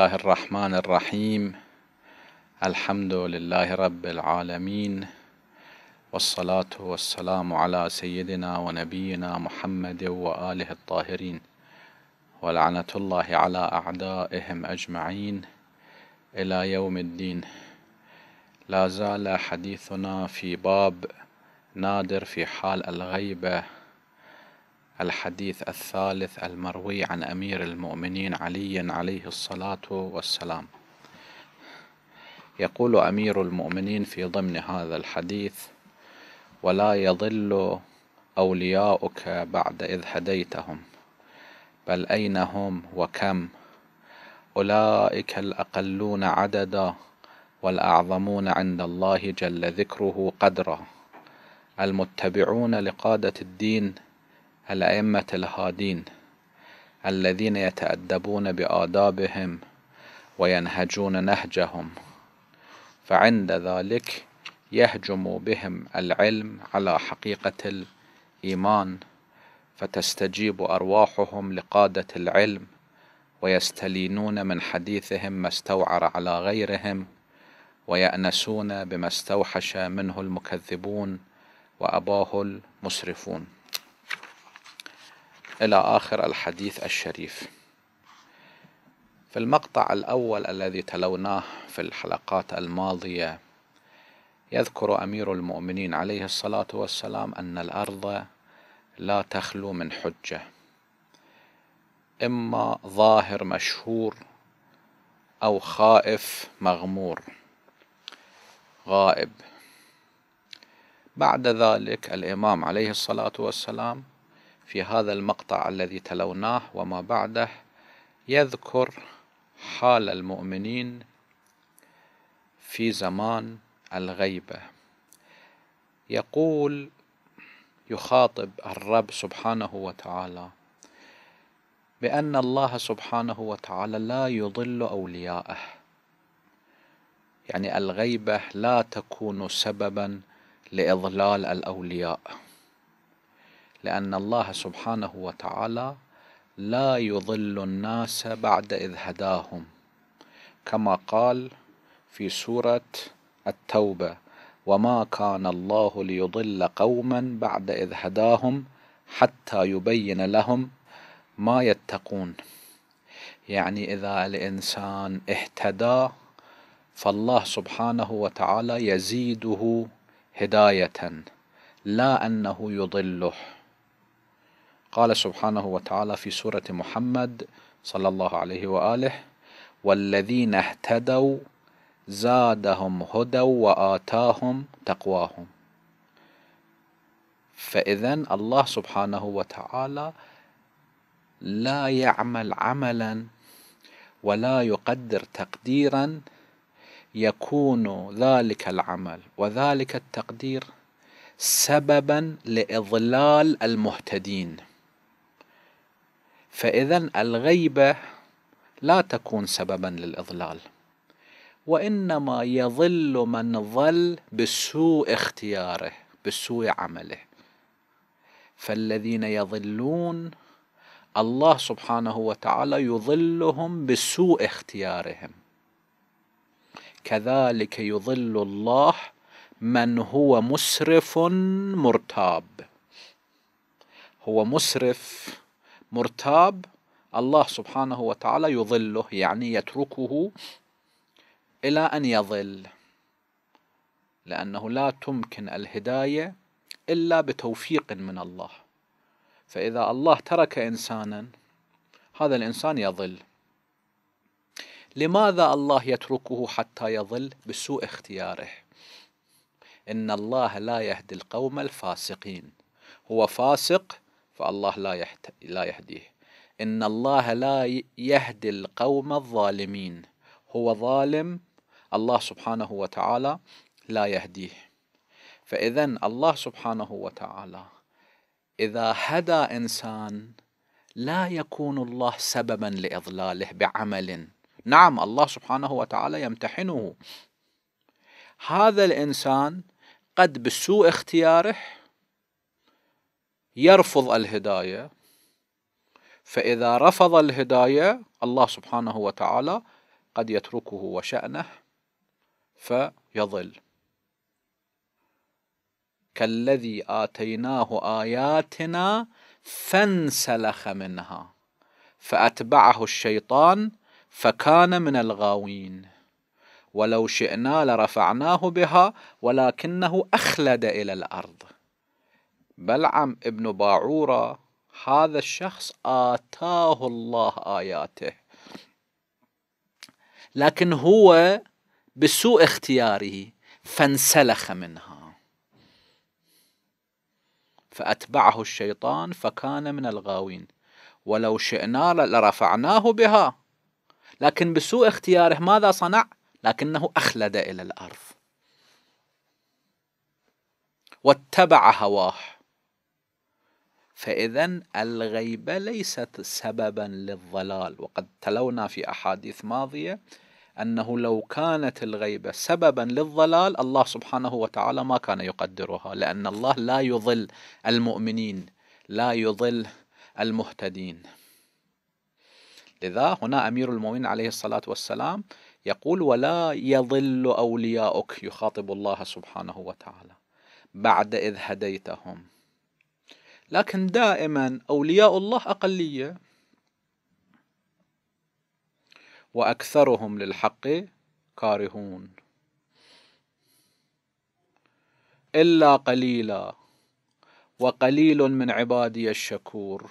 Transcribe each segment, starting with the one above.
الله الرحمن الرحيم الحمد لله رب العالمين والصلاة والسلام على سيدنا ونبينا محمد وآله الطاهرين ولعنة الله على أعدائهم أجمعين إلى يوم الدين لا زال حديثنا في باب نادر في حال الغيبة الحديث الثالث المروي عن أمير المؤمنين علي عليه الصلاة والسلام يقول أمير المؤمنين في ضمن هذا الحديث ولا يضل أولياؤك بعد إذ هديتهم بل أين هم وكم أولئك الأقلون عددا والأعظمون عند الله جل ذكره قدرا المتبعون لقادة الدين الأئمة الهادين الذين يتأدبون بآدابهم وينهجون نهجهم فعند ذلك يهجم بهم العلم على حقيقة الإيمان فتستجيب أرواحهم لقادة العلم ويستلينون من حديثهم ما استوعر على غيرهم ويأنسون بما استوحش منه المكذبون وأباه المسرفون إلى آخر الحديث الشريف في المقطع الأول الذي تلوناه في الحلقات الماضية يذكر أمير المؤمنين عليه الصلاة والسلام أن الأرض لا تخلو من حجة إما ظاهر مشهور أو خائف مغمور غائب بعد ذلك الإمام عليه الصلاة والسلام في هذا المقطع الذي تلوناه وما بعده يذكر حال المؤمنين في زمان الغيبة يقول يخاطب الرب سبحانه وتعالى بأن الله سبحانه وتعالى لا يضل أولياءه يعني الغيبة لا تكون سببا لإضلال الأولياء لأن الله سبحانه وتعالى لا يضل الناس بعد إذ هداهم كما قال في سورة التوبة وما كان الله ليضل قوما بعد إذ هداهم حتى يبين لهم ما يتقون يعني إذا الإنسان اهتدى فالله سبحانه وتعالى يزيده هداية لا أنه يضله قال سبحانه وتعالى في سورة محمد صلى الله عليه وآله والذين اهتدوا زادهم هدى وآتاهم تقواهم فإذا الله سبحانه وتعالى لا يعمل عملا ولا يقدر تقديرا يكون ذلك العمل وذلك التقدير سببا لإضلال المهتدين فإذا الغيبة لا تكون سببا للإضلال وإنما يضل من ضل بسوء اختياره بسوء عمله فالذين يضلون الله سبحانه وتعالى يضلهم بسوء اختيارهم كذلك يضل الله من هو مسرف مرتاب هو مسرف مرتاب الله سبحانه وتعالى يظله يعني يتركه إلى أن يظل لأنه لا تمكن الهداية إلا بتوفيق من الله فإذا الله ترك إنسانا هذا الإنسان يظل لماذا الله يتركه حتى يظل بسوء اختياره إن الله لا يهدي القوم الفاسقين هو فاسق فالله لا يحت... لا يهديه إن الله لا يهدي القوم الظالمين هو ظالم الله سبحانه وتعالى لا يهديه فإذا الله سبحانه وتعالى إذا هدى إنسان لا يكون الله سببا لإضلاله بعمل نعم الله سبحانه وتعالى يمتحنه هذا الإنسان قد بسوء اختياره يرفض الهدايه فاذا رفض الهدايه الله سبحانه وتعالى قد يتركه وشانه فيضل كالذي اتيناه اياتنا فانسلخ منها فاتبعه الشيطان فكان من الغاوين ولو شئنا لرفعناه بها ولكنه اخلد الى الارض بلعم ابن باعورة هذا الشخص آتاه الله آياته لكن هو بسوء اختياره فانسلخ منها فأتبعه الشيطان فكان من الغاوين ولو شئنا لرفعناه بها لكن بسوء اختياره ماذا صنع لكنه أخلد إلى الأرض واتبع هواه فإذا الغيبة ليست سببا للضلال وقد تلونا في أحاديث ماضية أنه لو كانت الغيبة سببا للضلال الله سبحانه وتعالى ما كان يقدرها لأن الله لا يضل المؤمنين لا يضل المهتدين لذا هنا أمير المؤمنين عليه الصلاة والسلام يقول ولا يضل أولياؤك يخاطب الله سبحانه وتعالى بعد إذ هديتهم لكن دائما أولياء الله أقلية وأكثرهم للحق كارهون إلا قليلا وقليل من عبادي الشكور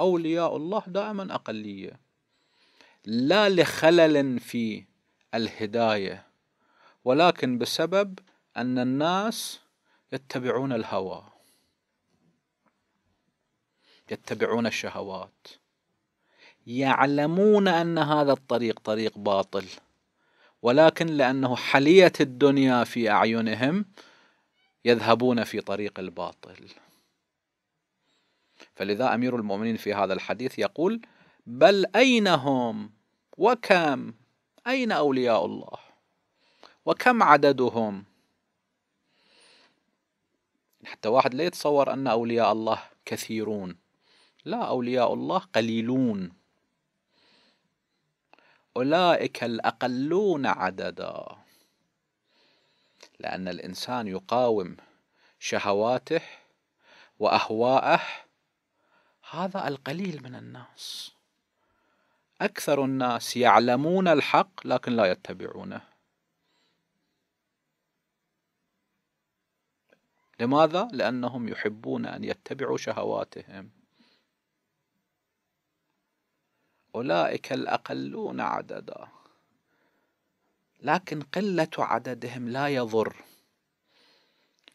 أولياء الله دائما أقلية لا لخلل في الهداية ولكن بسبب أن الناس يتبعون الهوى يتبعون الشهوات يعلمون ان هذا الطريق طريق باطل ولكن لانه حليه الدنيا في اعينهم يذهبون في طريق الباطل فلذا امير المؤمنين في هذا الحديث يقول بل اين هم وكم اين اولياء الله وكم عددهم حتى واحد لا يتصور ان اولياء الله كثيرون لا أولياء الله قليلون أولئك الأقلون عددا لأن الإنسان يقاوم شهواته وأهواءه هذا القليل من الناس أكثر الناس يعلمون الحق لكن لا يتبعونه لماذا؟ لأنهم يحبون أن يتبعوا شهواتهم أولئك الأقلون عددا لكن قلة عددهم لا يضر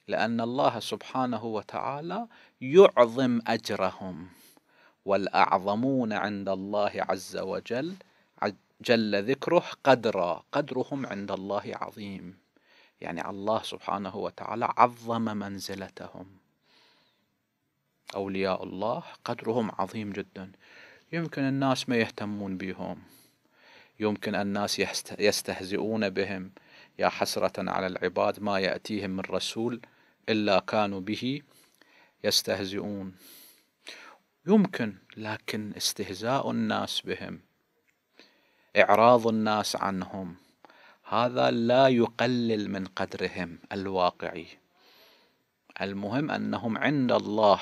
لأن الله سبحانه وتعالى يعظم أجرهم والأعظمون عند الله عز وجل جل ذكره قدرا قدرهم عند الله عظيم يعني الله سبحانه وتعالى عظم منزلتهم أولياء الله قدرهم عظيم جدا يمكن الناس ما يهتمون بهم يمكن الناس يستهزئون بهم يا حسرة على العباد ما يأتيهم من رسول إلا كانوا به يستهزئون يمكن لكن استهزاء الناس بهم إعراض الناس عنهم هذا لا يقلل من قدرهم الواقعي المهم أنهم عند الله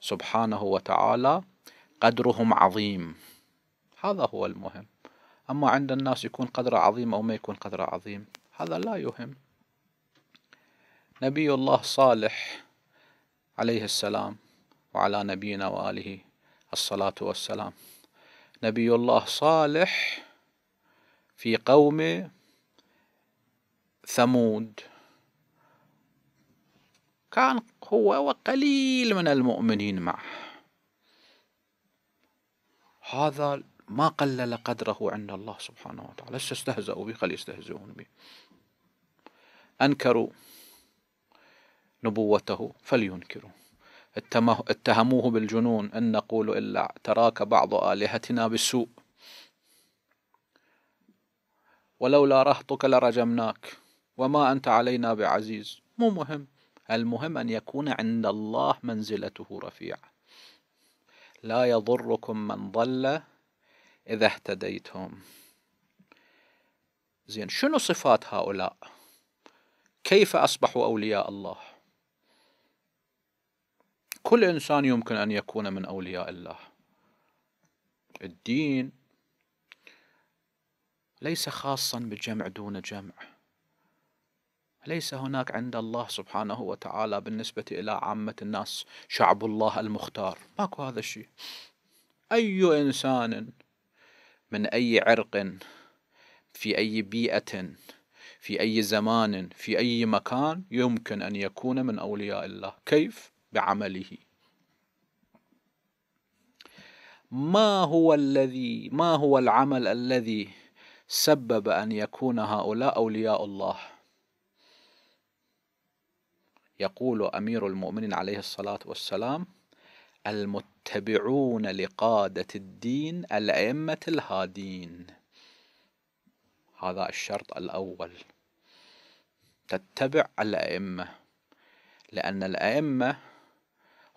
سبحانه وتعالى قدرهم عظيم هذا هو المهم أما عند الناس يكون قدره عظيم أو ما يكون قدره عظيم هذا لا يهم نبي الله صالح عليه السلام وعلى نبينا وآله الصلاة والسلام نبي الله صالح في قوم ثمود كان هو وقليل من المؤمنين معه هذا ما قلل قدره عند الله سبحانه وتعالى لسه استهزأوا به خلي يستهزئون به أنكروا نبوته فلينكروا اتهموه بالجنون إن نقول إلا تراك بعض آلهتنا بالسوء ولولا رهطك لرجمناك وما أنت علينا بعزيز مو مهم المهم أن يكون عند الله منزلته رفيعة لا يضركم من ضل إذا اهتديتم زين شنو صفات هؤلاء كيف أصبحوا أولياء الله كل إنسان يمكن أن يكون من أولياء الله الدين ليس خاصا بجمع دون جمع ليس هناك عند الله سبحانه وتعالى بالنسبة إلى عامة الناس شعب الله المختار ماكو هذا الشيء أي إنسان من أي عرق في أي بيئة في أي زمان في أي مكان يمكن أن يكون من أولياء الله كيف؟ بعمله ما هو الذي ما هو العمل الذي سبب أن يكون هؤلاء أولياء الله؟ يقول أمير المؤمنين عليه الصلاة والسلام المتبعون لقادة الدين الأئمة الهادين هذا الشرط الأول تتبع الأئمة لأن الأئمة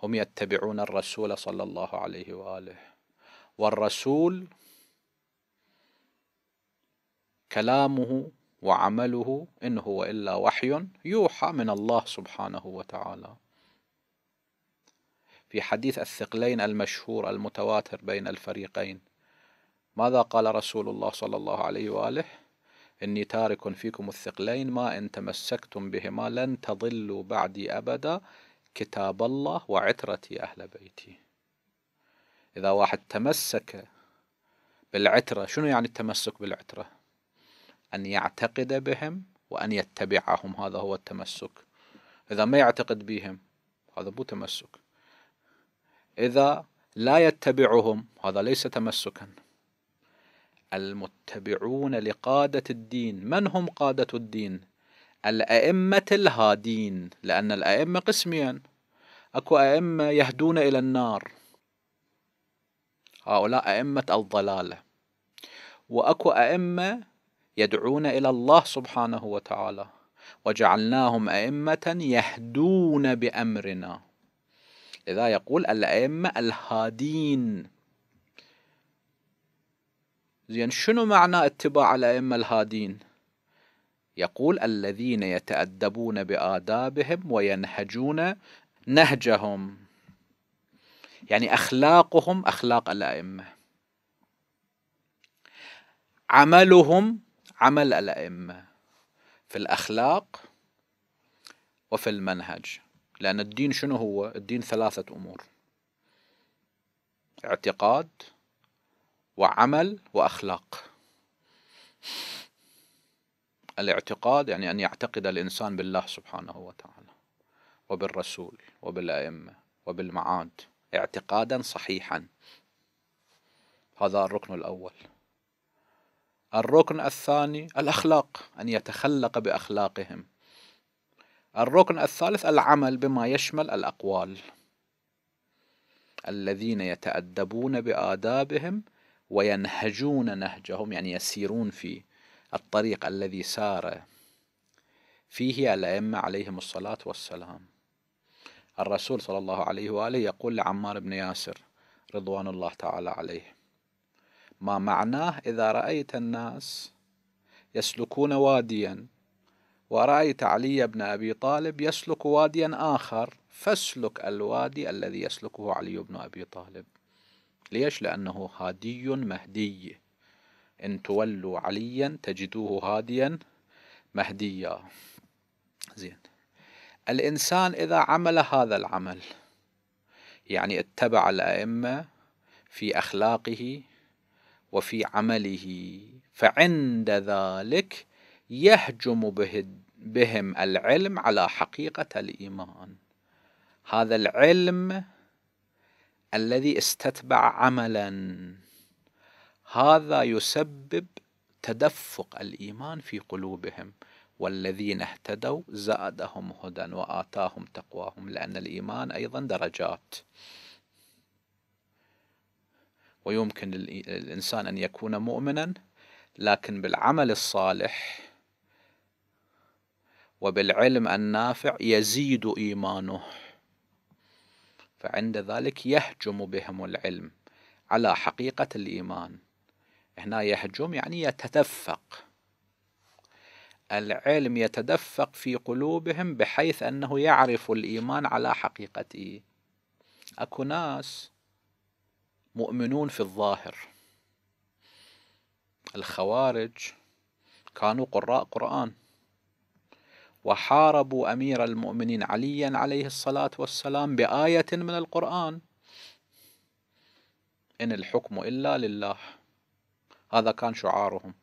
هم يتبعون الرسول صلى الله عليه وآله والرسول كلامه وعمله إن هو إلا وحي يوحى من الله سبحانه وتعالى في حديث الثقلين المشهور المتواتر بين الفريقين ماذا قال رسول الله صلى الله عليه وآله إني تارك فيكم الثقلين ما إن تمسكتم بهما لن تضلوا بعدي أبدا كتاب الله وعترتي أهل بيتي إذا واحد تمسك بالعترة شنو يعني التمسك بالعترة أن يعتقد بهم وأن يتبعهم هذا هو التمسك إذا ما يعتقد بهم هذا مو تمسك إذا لا يتبعهم هذا ليس تمسكا المتبعون لقادة الدين من هم قادة الدين الأئمة الهادين لأن الأئمة قسمين أكو أئمة يهدون إلى النار هؤلاء أئمة الضلالة وأكو أئمة يدعون إلى الله سبحانه وتعالى وجعلناهم أئمة يهدون بأمرنا إذا يقول الأئمة الهادين زين شنو معنى اتباع الأئمة الهادين؟ يقول الذين يتأدبون بآدابهم وينهجون نهجهم يعني أخلاقهم أخلاق الأئمة عملهم عمل الأئمة في الأخلاق وفي المنهج لأن الدين شنو هو؟ الدين ثلاثة أمور اعتقاد وعمل وأخلاق الاعتقاد يعني أن يعتقد الإنسان بالله سبحانه وتعالى وبالرسول وبالأئمة وبالمعاد اعتقادا صحيحا هذا الركن الأول الركن الثاني الأخلاق أن يتخلق بأخلاقهم الركن الثالث العمل بما يشمل الأقوال الذين يتأدبون بآدابهم وينهجون نهجهم يعني يسيرون في الطريق الذي سار فيه الأئمة عليهم الصلاة والسلام الرسول صلى الله عليه وآله يقول لعمار بن ياسر رضوان الله تعالى عليه ما معناه إذا رأيت الناس يسلكون واديا ورأيت علي بن أبي طالب يسلك واديا آخر فاسلك الوادي الذي يسلكه علي بن أبي طالب ليش؟ لأنه هادي مهدي إن تولوا عليا تجدوه هاديا مهديا زين الإنسان إذا عمل هذا العمل يعني اتبع الأئمة في أخلاقه وفي عمله فعند ذلك يهجم بهم العلم على حقيقة الإيمان هذا العلم الذي استتبع عملا هذا يسبب تدفق الإيمان في قلوبهم والذين اهتدوا زادهم هدى وآتاهم تقواهم لأن الإيمان أيضا درجات ويمكن للإنسان أن يكون مؤمنا لكن بالعمل الصالح وبالعلم النافع يزيد إيمانه فعند ذلك يهجم بهم العلم على حقيقة الإيمان هنا يهجم يعني يتدفق العلم يتدفق في قلوبهم بحيث أنه يعرف الإيمان على حقيقته أكو ناس مؤمنون في الظاهر الخوارج كانوا قراء قرآن وحاربوا أمير المؤمنين عليا عليه الصلاة والسلام بآية من القرآن إن الحكم إلا لله هذا كان شعارهم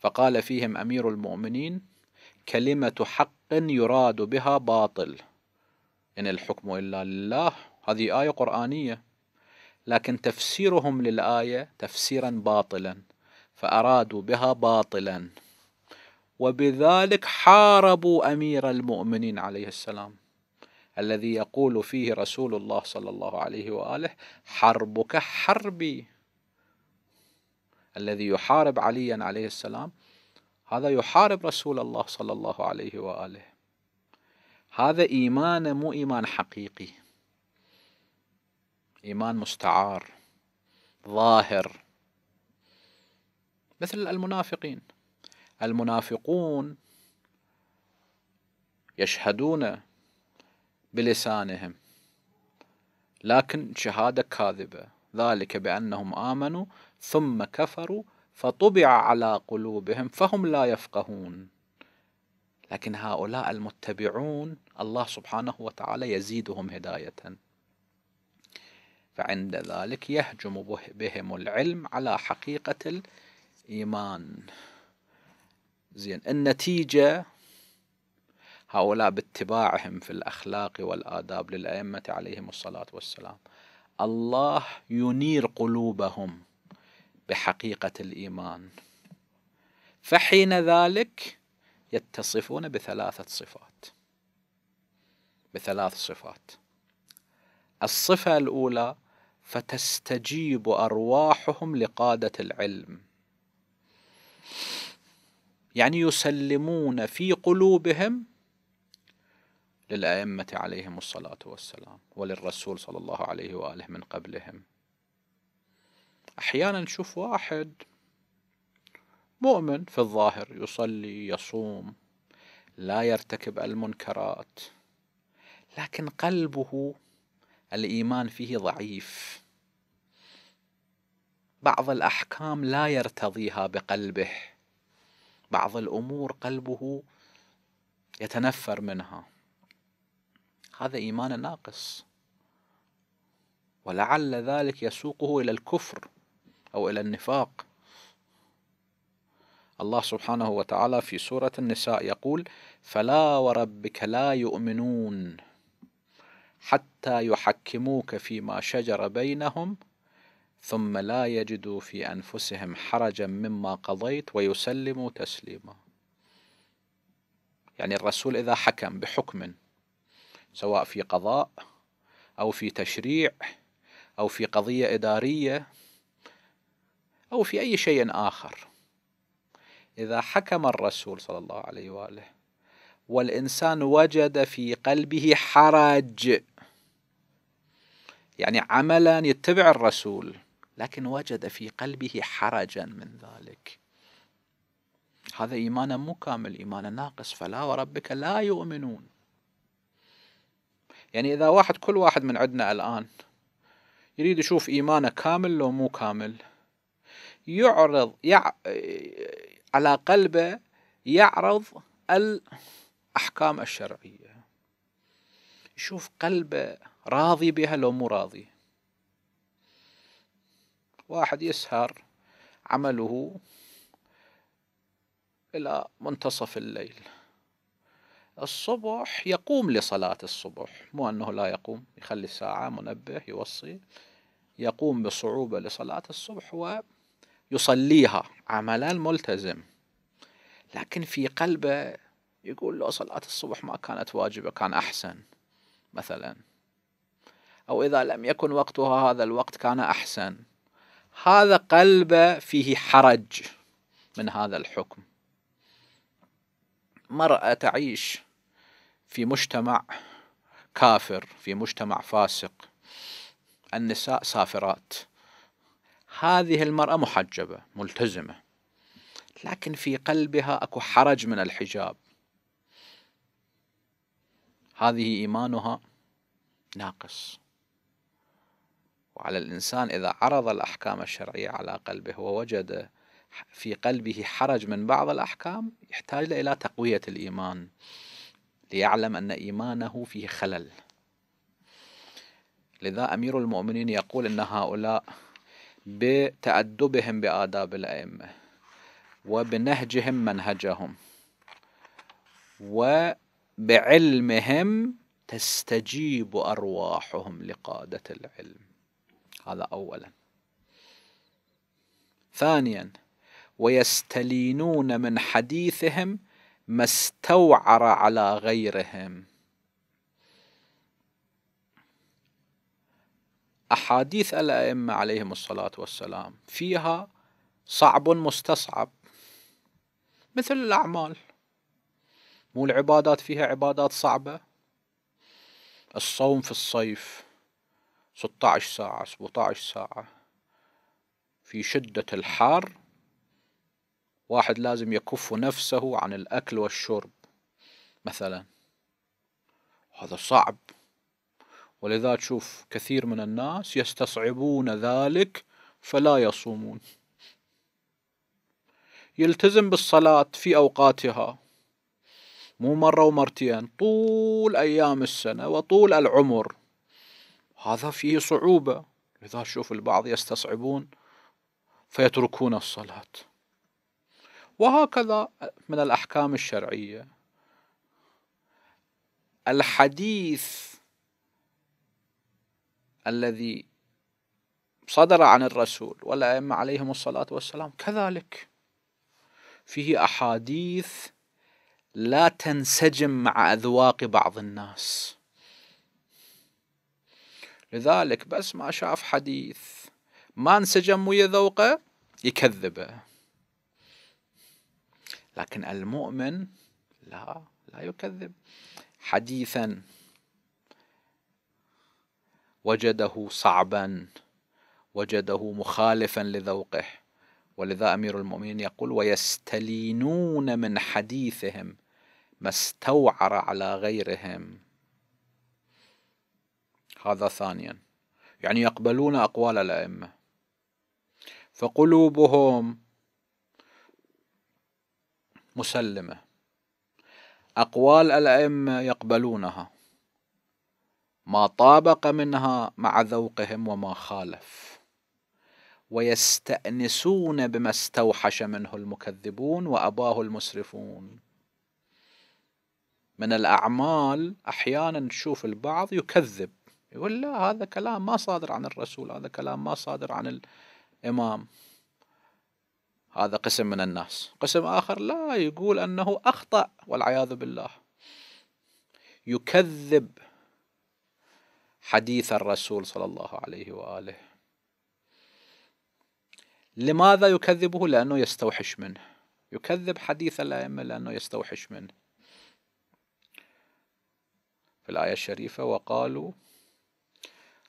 فقال فيهم أمير المؤمنين كلمة حق يراد بها باطل إن الحكم إلا لله هذه آية قرآنية لكن تفسيرهم للآية تفسيرا باطلا فأرادوا بها باطلا وبذلك حاربوا أمير المؤمنين عليه السلام الذي يقول فيه رسول الله صلى الله عليه وآله حربك حربي الذي يحارب عليا عليه السلام هذا يحارب رسول الله صلى الله عليه وآله هذا إيمان مو إيمان حقيقي إيمان مستعار ظاهر مثل المنافقين المنافقون يشهدون بلسانهم لكن شهادة كاذبة ذلك بأنهم آمنوا ثم كفروا فطبع على قلوبهم فهم لا يفقهون لكن هؤلاء المتبعون الله سبحانه وتعالى يزيدهم هداية فعند ذلك يهجم بهم العلم على حقيقة الإيمان زين النتيجة هؤلاء باتباعهم في الأخلاق والآداب للأئمة عليهم الصلاة والسلام الله ينير قلوبهم بحقيقة الإيمان فحين ذلك يتصفون بثلاثة صفات بثلاث صفات الصفة الأولى فتستجيب ارواحهم لقاده العلم يعني يسلمون في قلوبهم للائمه عليهم الصلاه والسلام وللرسول صلى الله عليه واله من قبلهم احيانا نشوف واحد مؤمن في الظاهر يصلي يصوم لا يرتكب المنكرات لكن قلبه الإيمان فيه ضعيف بعض الأحكام لا يرتضيها بقلبه بعض الأمور قلبه يتنفر منها هذا إيمان ناقص ولعل ذلك يسوقه إلى الكفر أو إلى النفاق الله سبحانه وتعالى في سورة النساء يقول فلا وربك لا يؤمنون حتى يحكموك فيما شجر بينهم ثم لا يجدوا في أنفسهم حرجا مما قضيت ويسلموا تسليما يعني الرسول إذا حكم بحكم سواء في قضاء أو في تشريع أو في قضية إدارية أو في أي شيء آخر إذا حكم الرسول صلى الله عليه وآله والإنسان وجد في قلبه حرج يعني عملا يتبع الرسول لكن وجد في قلبه حرجا من ذلك هذا إيمان مو كامل إيمان ناقص فلا وربك لا يؤمنون يعني إذا واحد كل واحد من عندنا الآن يريد يشوف إيمانه كامل لو مو كامل يعرض يع... على قلبه يعرض الأحكام الشرعية يشوف قلبه راضي بها لو مو راضي واحد يسهر عمله إلى منتصف الليل الصبح يقوم لصلاة الصبح مو أنه لا يقوم يخلي الساعة منبه يوصي يقوم بصعوبة لصلاة الصبح ويصليها عملا ملتزم لكن في قلبه يقول لو صلاة الصبح ما كانت واجبة كان أحسن مثلا أو إذا لم يكن وقتها هذا الوقت كان أحسن هذا قلب فيه حرج من هذا الحكم مرأة تعيش في مجتمع كافر في مجتمع فاسق النساء سافرات هذه المرأة محجبة ملتزمة لكن في قلبها أكو حرج من الحجاب هذه إيمانها ناقص وعلى الإنسان إذا عرض الأحكام الشرعية على قلبه ووجد في قلبه حرج من بعض الأحكام يحتاج إلى تقوية الإيمان ليعلم أن إيمانه فيه خلل لذا أمير المؤمنين يقول أن هؤلاء بتأدبهم بآداب الأئمة وبنهجهم منهجهم وبعلمهم تستجيب أرواحهم لقادة العلم هذا أولا ثانيا ويستلينون من حديثهم ما استوعر على غيرهم أحاديث الأئمة عليهم الصلاة والسلام فيها صعب مستصعب مثل الأعمال مو العبادات فيها عبادات صعبة الصوم في الصيف 16 ساعة 17 ساعة في شدة الحار واحد لازم يكف نفسه عن الأكل والشرب مثلا هذا صعب ولذا تشوف كثير من الناس يستصعبون ذلك فلا يصومون يلتزم بالصلاة في أوقاتها مو مرة ومرتين طول أيام السنة وطول العمر هذا فيه صعوبة لذا شوف البعض يستصعبون فيتركون الصلاة وهكذا من الأحكام الشرعية الحديث الذي صدر عن الرسول والأئمة عليهم الصلاة والسلام كذلك فيه أحاديث لا تنسجم مع أذواق بعض الناس لذلك بس ما شاف حديث ما انسجم ويا ذوقه يكذبه لكن المؤمن لا لا يكذب حديثا وجده صعبا وجده مخالفا لذوقه ولذا امير المؤمنين يقول ويستلينون من حديثهم ما استوعر على غيرهم هذا ثانيا يعني يقبلون أقوال الأئمة فقلوبهم مسلمة أقوال الأئمة يقبلونها ما طابق منها مع ذوقهم وما خالف ويستأنسون بما استوحش منه المكذبون وأباه المسرفون من الأعمال أحيانا نشوف البعض يكذب يقول لا هذا كلام ما صادر عن الرسول هذا كلام ما صادر عن الإمام هذا قسم من الناس قسم آخر لا يقول أنه أخطأ والعياذ بالله يكذب حديث الرسول صلى الله عليه وآله لماذا يكذبه لأنه يستوحش منه يكذب حديث الأئمة لأنه يستوحش منه في الآية الشريفة وقالوا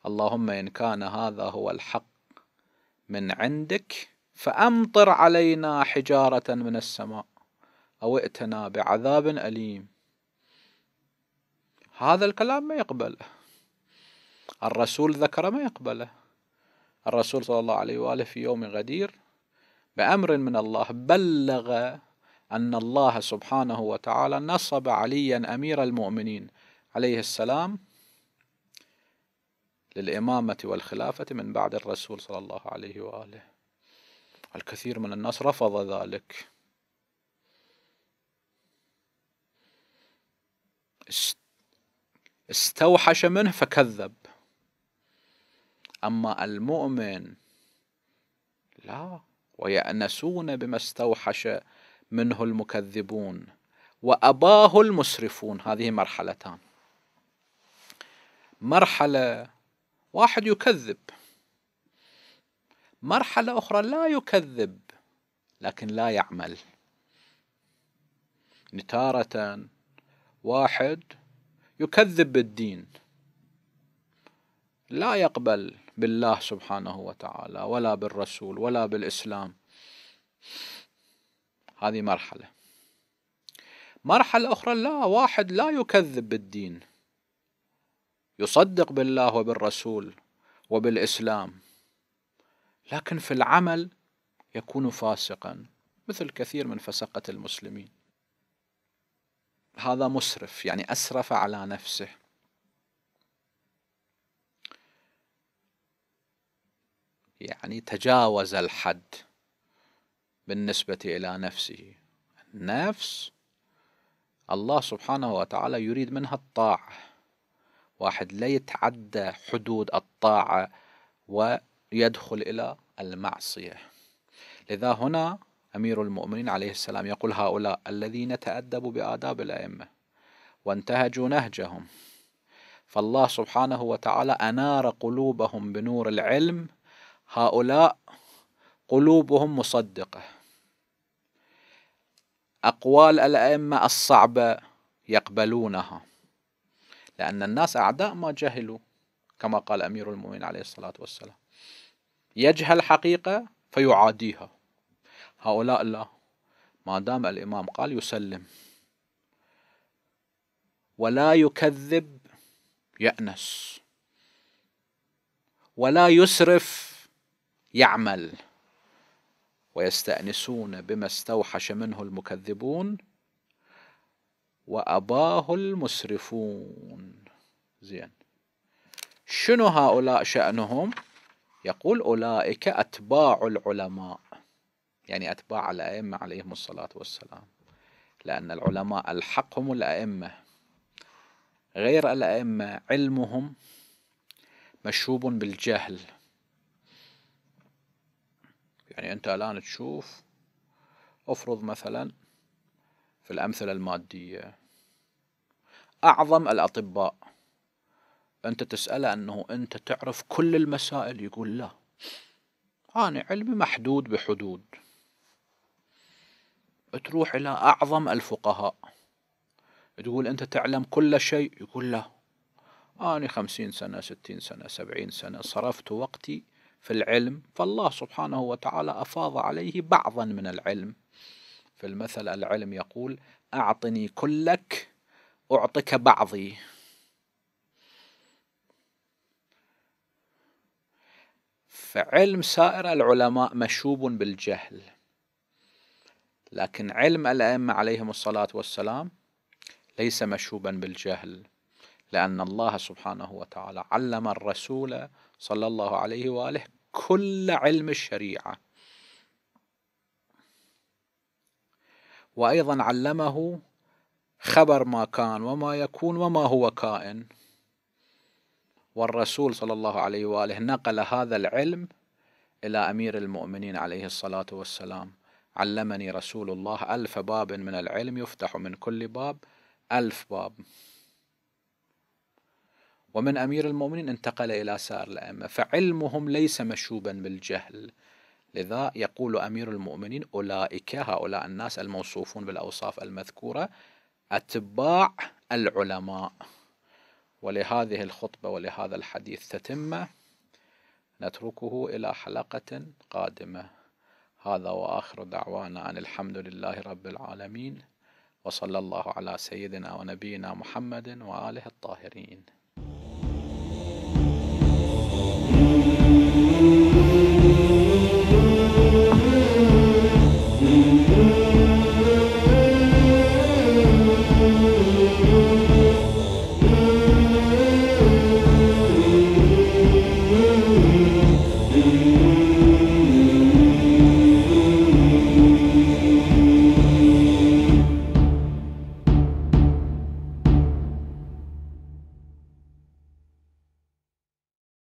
اللهم إن كان هذا هو الحق من عندك فأمطر علينا حجارة من السماء أو ائتنا بعذاب أليم هذا الكلام ما يقبله الرسول ذكر ما يقبله الرسول صلى الله عليه وآله في يوم غدير بأمر من الله بلغ أن الله سبحانه وتعالى نصب عليا أمير المؤمنين عليه السلام للإمامة والخلافة من بعد الرسول صلى الله عليه وآله الكثير من الناس رفض ذلك استوحش منه فكذب أما المؤمن لا ويأنسون بما استوحش منه المكذبون وأباه المسرفون هذه مرحلتان مرحلة واحد يكذب مرحلة أخرى لا يكذب لكن لا يعمل تارة واحد يكذب بالدين لا يقبل بالله سبحانه وتعالى ولا بالرسول ولا بالإسلام هذه مرحلة مرحلة أخرى لا واحد لا يكذب بالدين يصدق بالله وبالرسول وبالإسلام لكن في العمل يكون فاسقا مثل كثير من فسقة المسلمين هذا مسرف يعني أسرف على نفسه يعني تجاوز الحد بالنسبة إلى نفسه النفس الله سبحانه وتعالى يريد منها الطاعة واحد لا يتعدى حدود الطاعة ويدخل إلى المعصية لذا هنا أمير المؤمنين عليه السلام يقول هؤلاء الذين تأدبوا بآداب الأئمة وانتهجوا نهجهم فالله سبحانه وتعالى أنار قلوبهم بنور العلم هؤلاء قلوبهم مصدقة أقوال الأئمة الصعبة يقبلونها لأن الناس أعداء ما جهلوا كما قال أمير المؤمنين عليه الصلاة والسلام يجهل حقيقة فيعاديها هؤلاء لا ما دام الإمام قال يسلم ولا يكذب يأنس ولا يسرف يعمل ويستأنسون بما استوحش منه المكذبون وأباه المسرفون زين شنو هؤلاء شأنهم يقول أولئك أتباع العلماء يعني أتباع الأئمة عليهم الصلاة والسلام لأن العلماء الحقهم الأئمة غير الأئمة علمهم مشوب بالجهل يعني أنت الآن تشوف أفرض مثلا في الأمثلة المادية أعظم الأطباء أنت تسأله أنه أنت تعرف كل المسائل يقول لا أنا علمي محدود بحدود تروح إلى أعظم الفقهاء تقول أنت تعلم كل شيء يقول لا أنا خمسين سنة ستين سنة سبعين سنة صرفت وقتي في العلم فالله سبحانه وتعالى أفاض عليه بعضا من العلم في المثل العلم يقول أعطني كلك أعطك بعضي فعلم سائر العلماء مشوب بالجهل لكن علم الأئمة عليهم الصلاة والسلام ليس مشوبا بالجهل لأن الله سبحانه وتعالى علم الرسول صلى الله عليه وآله كل علم الشريعة وأيضا علمه خبر ما كان وما يكون وما هو كائن والرسول صلى الله عليه وآله نقل هذا العلم إلى أمير المؤمنين عليه الصلاة والسلام علمني رسول الله ألف باب من العلم يفتح من كل باب ألف باب ومن أمير المؤمنين انتقل إلى سائر الأئمة فعلمهم ليس مشوبا بالجهل لذا يقول أمير المؤمنين أولئك هؤلاء الناس الموصوفون بالأوصاف المذكورة أتباع العلماء ولهذه الخطبة ولهذا الحديث تتمة نتركه إلى حلقة قادمة هذا وآخر دعوانا أن الحمد لله رب العالمين وصلى الله على سيدنا ونبينا محمد وآله الطاهرين